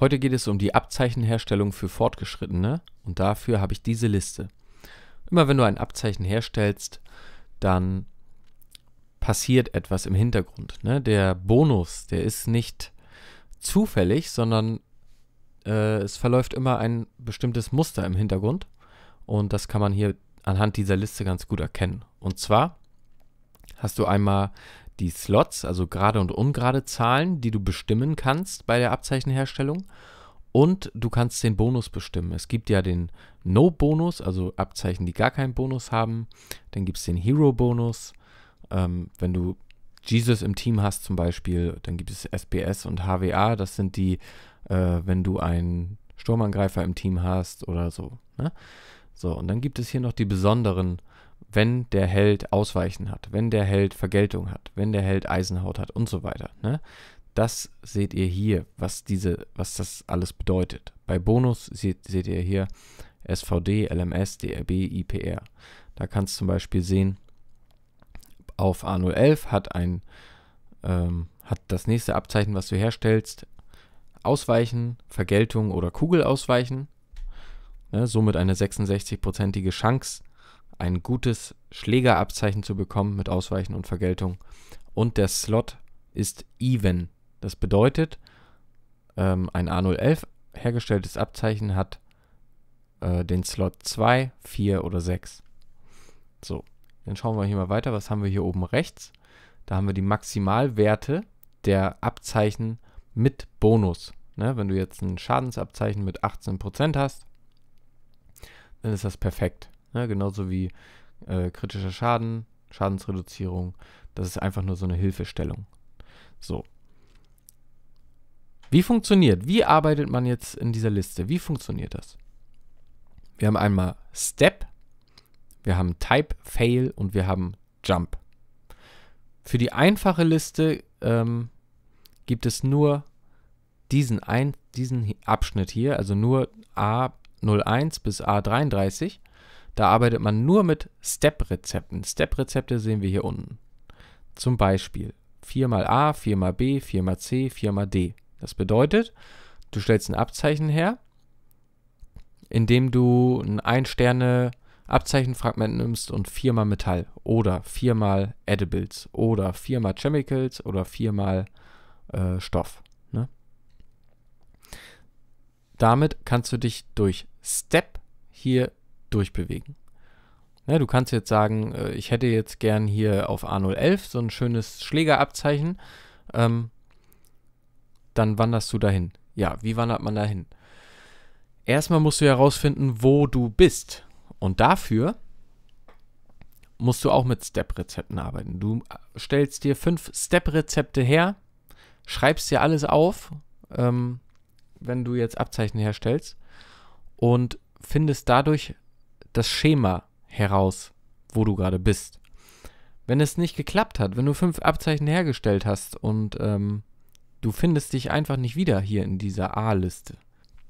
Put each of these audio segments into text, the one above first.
Heute geht es um die Abzeichenherstellung für Fortgeschrittene und dafür habe ich diese Liste. Immer wenn du ein Abzeichen herstellst, dann passiert etwas im Hintergrund. Ne? Der Bonus, der ist nicht zufällig, sondern äh, es verläuft immer ein bestimmtes Muster im Hintergrund und das kann man hier anhand dieser Liste ganz gut erkennen. Und zwar hast du einmal die Slots, also gerade und ungerade Zahlen, die du bestimmen kannst bei der Abzeichenherstellung. Und du kannst den Bonus bestimmen. Es gibt ja den No-Bonus, also Abzeichen, die gar keinen Bonus haben. Dann gibt es den Hero-Bonus. Ähm, wenn du Jesus im Team hast zum Beispiel, dann gibt es SBS und HWA. Das sind die, äh, wenn du einen Sturmangreifer im Team hast oder so. Ne? So, und dann gibt es hier noch die besonderen wenn der Held Ausweichen hat, wenn der Held Vergeltung hat, wenn der Held Eisenhaut hat und so weiter. Ne? Das seht ihr hier, was, diese, was das alles bedeutet. Bei Bonus seht, seht ihr hier SVD, LMS, DRB, IPR. Da kannst du zum Beispiel sehen, auf A011 hat, ein, ähm, hat das nächste Abzeichen, was du herstellst, Ausweichen, Vergeltung oder Kugel ausweichen. Ne? Somit eine 66-prozentige Chance, ein gutes Schlägerabzeichen zu bekommen mit Ausweichen und Vergeltung. Und der Slot ist even. Das bedeutet, ähm, ein A011 hergestelltes Abzeichen hat äh, den Slot 2, 4 oder 6. So, dann schauen wir hier mal weiter. Was haben wir hier oben rechts? Da haben wir die Maximalwerte der Abzeichen mit Bonus. Ne? Wenn du jetzt ein Schadensabzeichen mit 18% hast, dann ist das perfekt. Ne? Genauso wie äh, kritischer Schaden, Schadensreduzierung. Das ist einfach nur so eine Hilfestellung. So. Wie funktioniert, wie arbeitet man jetzt in dieser Liste? Wie funktioniert das? Wir haben einmal Step, wir haben Type, Fail und wir haben Jump. Für die einfache Liste ähm, gibt es nur diesen, ein, diesen Abschnitt hier, also nur A01 bis A33. Da arbeitet man nur mit Step-Rezepten. Step-Rezepte sehen wir hier unten. Zum Beispiel 4 mal a, 4 mal b, 4 mal c, 4 mal d. Das bedeutet, du stellst ein Abzeichen her, indem du ein Ein-Sterne-Abzeichenfragment nimmst und 4 mal Metall oder 4 mal Edibles oder 4 mal Chemicals oder 4 mal äh, Stoff. Ne? Damit kannst du dich durch Step hier durchbewegen. Ja, du kannst jetzt sagen, äh, ich hätte jetzt gern hier auf A011 so ein schönes Schlägerabzeichen. Ähm, dann wanderst du dahin. Ja, wie wandert man dahin? Erstmal musst du herausfinden, wo du bist. Und dafür musst du auch mit Step-Rezepten arbeiten. Du äh, stellst dir fünf Step-Rezepte her, schreibst dir alles auf, ähm, wenn du jetzt Abzeichen herstellst, und findest dadurch das Schema heraus, wo du gerade bist. Wenn es nicht geklappt hat, wenn du fünf Abzeichen hergestellt hast und ähm, du findest dich einfach nicht wieder hier in dieser A-Liste,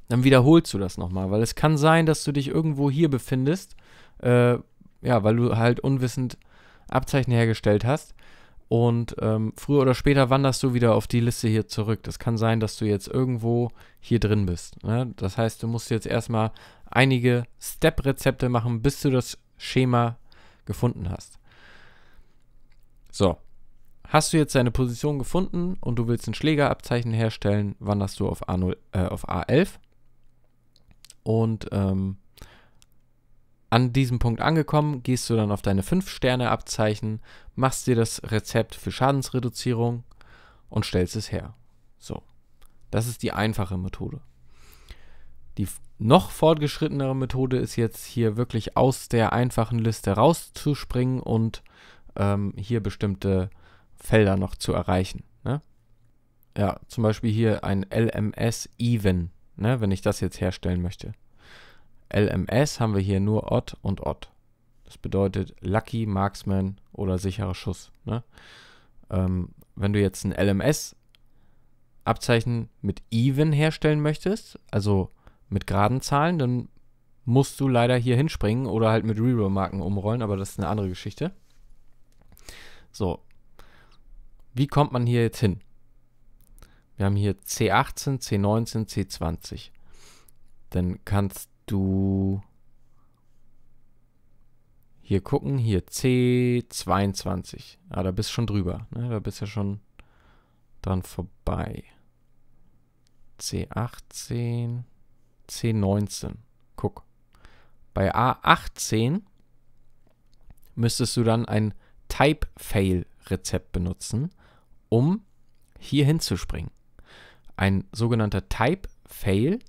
dann wiederholst du das nochmal, weil es kann sein, dass du dich irgendwo hier befindest, äh, ja, weil du halt unwissend Abzeichen hergestellt hast. Und ähm, früher oder später wanderst du wieder auf die Liste hier zurück. Das kann sein, dass du jetzt irgendwo hier drin bist. Ne? Das heißt, du musst jetzt erstmal einige Step-Rezepte machen, bis du das Schema gefunden hast. So, hast du jetzt deine Position gefunden und du willst ein Schlägerabzeichen herstellen, wanderst du auf, A0, äh, auf A11 und ähm, an diesem Punkt angekommen, gehst du dann auf deine 5-Sterne-Abzeichen, machst dir das Rezept für Schadensreduzierung und stellst es her. So, das ist die einfache Methode. Die noch fortgeschrittenere Methode ist jetzt hier wirklich aus der einfachen Liste rauszuspringen und ähm, hier bestimmte Felder noch zu erreichen. Ne? Ja, zum Beispiel hier ein LMS Even, ne, wenn ich das jetzt herstellen möchte. LMS haben wir hier nur Odd und Odd. Das bedeutet Lucky, Marksman oder sicherer Schuss. Ne? Ähm, wenn du jetzt ein LMS-Abzeichen mit Even herstellen möchtest, also mit geraden Zahlen, dann musst du leider hier hinspringen oder halt mit Reroll-Marken umrollen, aber das ist eine andere Geschichte. So. Wie kommt man hier jetzt hin? Wir haben hier C18, C19, C20. Dann kannst du hier gucken, hier C22. Ah, da bist schon drüber. Ne? Da bist du ja schon dran vorbei. C18 c 19. Guck. Bei A18 müsstest du dann ein Type-Fail-Rezept benutzen, um hier hinzuspringen. Ein sogenannter Type-Fail,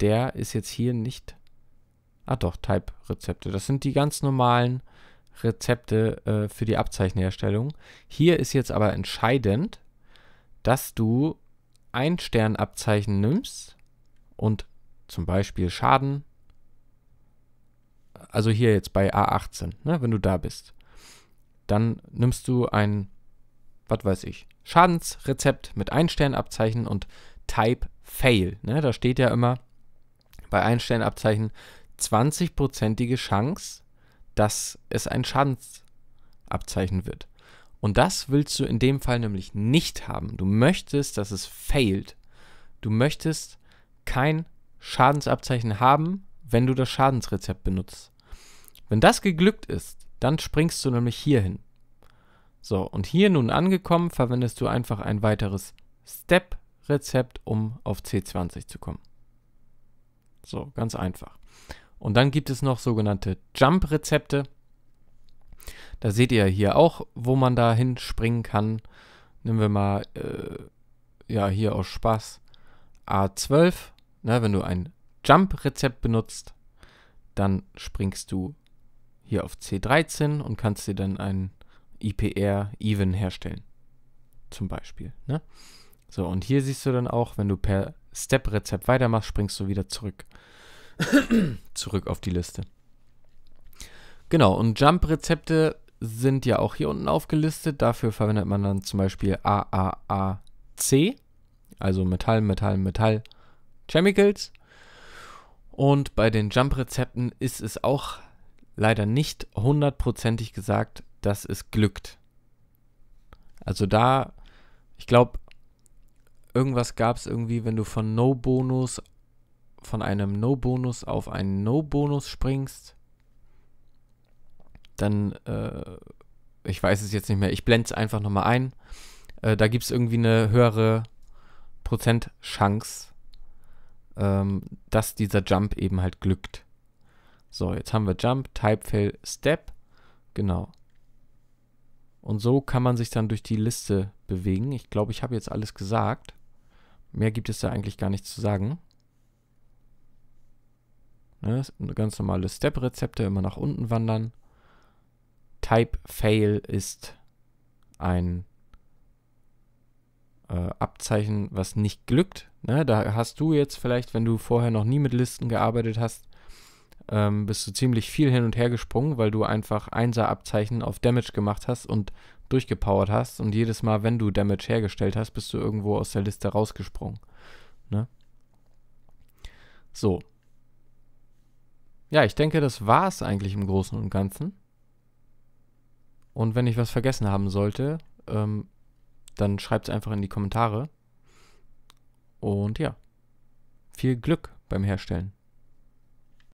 der ist jetzt hier nicht. Ah doch, Type-Rezepte. Das sind die ganz normalen Rezepte äh, für die Abzeichenherstellung. Hier ist jetzt aber entscheidend, dass du ein Sternabzeichen nimmst und zum Beispiel Schaden, also hier jetzt bei A18, ne, wenn du da bist, dann nimmst du ein, was weiß ich, Schadensrezept mit Einsternabzeichen und Type Fail. Ne, da steht ja immer bei Einsternabzeichen 20-prozentige Chance, dass es ein Schadensabzeichen wird. Und das willst du in dem Fall nämlich nicht haben. Du möchtest, dass es failt. Du möchtest, kein Schadensabzeichen haben, wenn du das Schadensrezept benutzt. Wenn das geglückt ist, dann springst du nämlich hier hin. So, und hier nun angekommen, verwendest du einfach ein weiteres Step-Rezept, um auf C20 zu kommen. So, ganz einfach. Und dann gibt es noch sogenannte Jump-Rezepte. Da seht ihr hier auch, wo man da hinspringen kann. Nehmen wir mal, äh, ja, hier aus Spaß A12 ne, wenn du ein Jump-Rezept benutzt, dann springst du hier auf C13 und kannst dir dann ein IPR Even herstellen. Zum Beispiel. Ne? So, und hier siehst du dann auch, wenn du per Step-Rezept weitermachst, springst du wieder zurück. zurück auf die Liste. Genau, und Jump-Rezepte sind ja auch hier unten aufgelistet. Dafür verwendet man dann zum Beispiel AAAC, also Metall, Metall, Metall, Chemicals. Und bei den Jump-Rezepten ist es auch leider nicht hundertprozentig gesagt, dass es glückt. Also da, ich glaube, irgendwas gab es irgendwie, wenn du von No-Bonus, von einem No-Bonus auf einen No-Bonus springst, dann, äh, ich weiß es jetzt nicht mehr, ich blende es einfach nochmal ein. Äh, da gibt es irgendwie eine höhere Prozentchance, ähm, dass dieser Jump eben halt glückt. So, jetzt haben wir Jump, Type Fail, Step. Genau. Und so kann man sich dann durch die Liste bewegen. Ich glaube, ich habe jetzt alles gesagt. Mehr gibt es da eigentlich gar nicht zu sagen. Ne, ganz normale Step-Rezepte, immer nach unten wandern. Type Fail ist ein äh, Abzeichen, was nicht glückt. Ne, da hast du jetzt vielleicht, wenn du vorher noch nie mit Listen gearbeitet hast, ähm, bist du ziemlich viel hin und her gesprungen, weil du einfach Einser-Abzeichen auf Damage gemacht hast und durchgepowert hast. Und jedes Mal, wenn du Damage hergestellt hast, bist du irgendwo aus der Liste rausgesprungen. Ne? So. Ja, ich denke, das war es eigentlich im Großen und Ganzen. Und wenn ich was vergessen haben sollte, ähm, dann schreibt es einfach in die Kommentare. Und ja, viel Glück beim Herstellen.